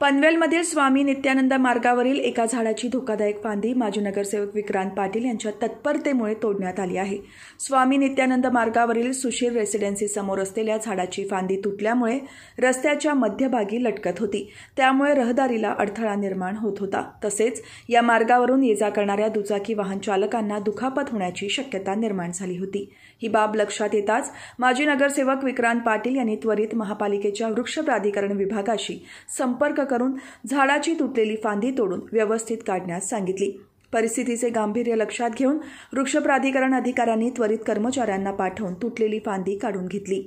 पनवेलमधील स्वामी नित्यानंद मार्गावरील एका झाडाची धोकादायक फांदी माजी नगरसेवक विक्रांत पाटील यांच्या तत्परतेमुळे तोडण्यात आली आहे स्वामी नित्यानंद मार्गावरील सुशीर रेसिडेन्सी समोर असलेल्या झाडाची फांदी तुटल्यामुळे रस्त्याच्या मध्यभागी लटकत होती त्यामुळे रहदारीला अडथळा निर्माण होत होता तसेच या मार्गावरून ये जा करणाऱ्या दुचाकी वाहन चालकांना दुखापत होण्याची शक्यता निर्माण झाली होती ही बाब लक्षात येताच माजी नगरसेवक विक्रांत पाटील यांनी त्वरित महापालिकेच्या वृक्ष प्राधिकरण विभागाशी संपर्क करून झाडाची तुटलेली फांदी तोडून व्यवस्थित काढण्यास सांगितली परिस्थितीचे गांभीर्य लक्षात घेऊन वृक्ष प्राधिकरण अधिकाऱ्यांनी त्वरित कर्मचाऱ्यांना पाठवून तुटलेली फांदी काढून घेतली